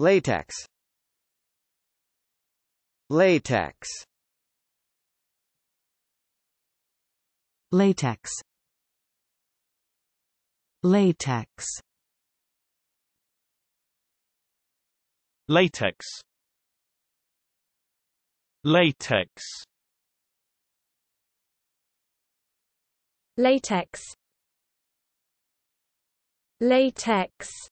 Latex Latex Latex Latex Latex Latex Latex Latex